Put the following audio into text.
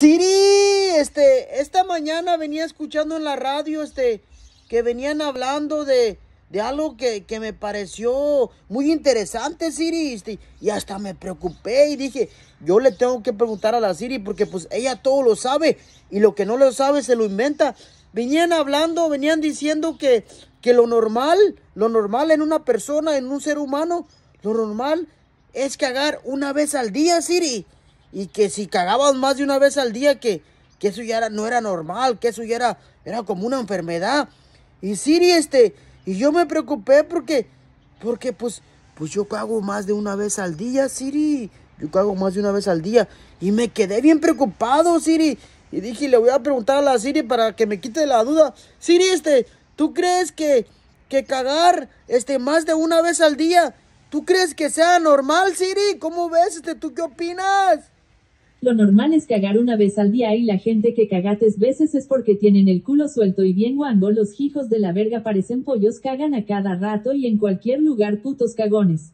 Siri, este, esta mañana venía escuchando en la radio, este, que venían hablando de, de algo que, que, me pareció muy interesante, Siri, este, y hasta me preocupé y dije, yo le tengo que preguntar a la Siri porque pues ella todo lo sabe y lo que no lo sabe se lo inventa. Venían hablando, venían diciendo que, que lo normal, lo normal en una persona, en un ser humano, lo normal es cagar una vez al día, Siri y que si cagaban más de una vez al día, que, que eso ya no era normal, que eso ya era, era como una enfermedad. Y Siri, este, y yo me preocupé porque, porque pues, pues yo cago más de una vez al día, Siri. Yo cago más de una vez al día. Y me quedé bien preocupado, Siri. Y dije, le voy a preguntar a la Siri para que me quite la duda. Siri, este, ¿tú crees que, que cagar este, más de una vez al día, tú crees que sea normal, Siri? ¿Cómo ves? Este, ¿Tú qué opinas? Lo normal es cagar una vez al día y la gente que caga tres veces es porque tienen el culo suelto y bien guango los hijos de la verga parecen pollos cagan a cada rato y en cualquier lugar putos cagones.